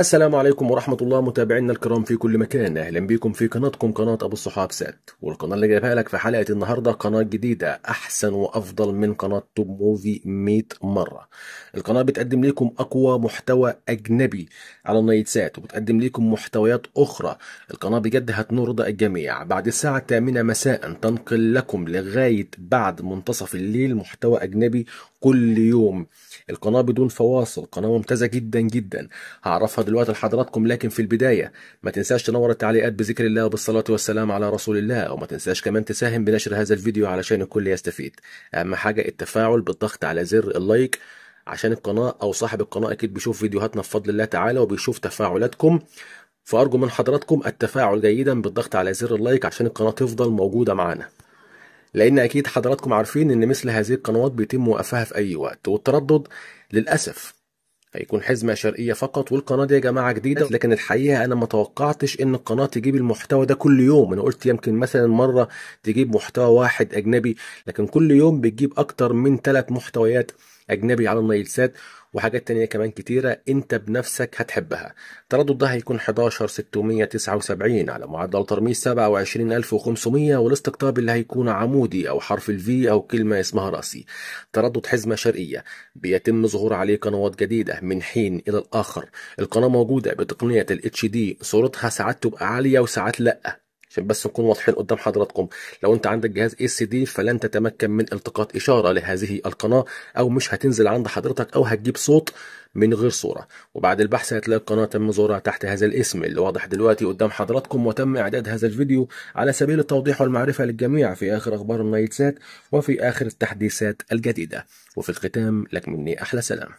السلام عليكم ورحمة الله متابعينا الكرام في كل مكان أهلا بكم في قناتكم قناة أبو الصحاب سات والقناة اللي جايبها لك في حلقة النهاردة قناة جديدة أحسن وأفضل من قناة توب موفي 100 مرة القناة بتقدم لكم أقوى محتوى أجنبي على النايت سات وبتقدم لكم محتويات أخرى القناة بجد هتنرضى الجميع بعد الساعة الثامنة مساء تنقل لكم لغاية بعد منتصف الليل محتوى أجنبي كل يوم القناة بدون فواصل قناة ممتازة جدا جدا هعرفها دلوقتي لحضراتكم لكن في البداية ما تنساش تنور التعليقات بذكر الله وبالصلاة والسلام على رسول الله وما تنساش كمان تساهم بنشر هذا الفيديو علشان الكل يستفيد أهم حاجة التفاعل بالضغط على زر اللايك عشان القناة أو صاحب القناة أكيد بيشوف فيديوهاتنا بفضل الله تعالى وبيشوف تفاعلاتكم فأرجو من حضراتكم التفاعل جيدا بالضغط على زر اللايك عشان القناة تفضل موجودة معانا لأن أكيد حضراتكم عارفين إن مثل هذه القنوات بيتم وقفها في أي وقت والتردد للأسف هيكون حزمة شرقية فقط والقناة دي يا جماعة جديدة لكن الحقيقة أنا ما توقعتش إن القناة تجيب المحتوى ده كل يوم أنا قلت يمكن مثلا مرة تجيب محتوى واحد أجنبي لكن كل يوم بتجيب أكتر من ثلاث محتويات أجنبي على النايلسات وحاجات تانية كمان كتيرة انت بنفسك هتحبها التردد ده هيكون 11679 على معدل ترميز 27500 والاستقطاب اللي هيكون عمودي او حرف الفي او كلمة اسمها راسي تردد حزمة شرقية بيتم ظهور عليه قنوات جديدة من حين الى الاخر القناة موجودة بتقنية ال HD صورتها ساعات تبقى عالية وساعات لأ عشان بس نكون واضحين قدام حضراتكم لو انت عندك جهاز اس دي فلن تتمكن من التقاط اشاره لهذه القناه او مش هتنزل عند حضرتك او هتجيب صوت من غير صوره وبعد البحث هتلاقي القناه تم زورها تحت هذا الاسم اللي واضح دلوقتي قدام حضراتكم وتم اعداد هذا الفيديو على سبيل التوضيح والمعرفه للجميع في اخر اخبار النايتسات وفي اخر التحديثات الجديده وفي الختام لك مني احلى سلام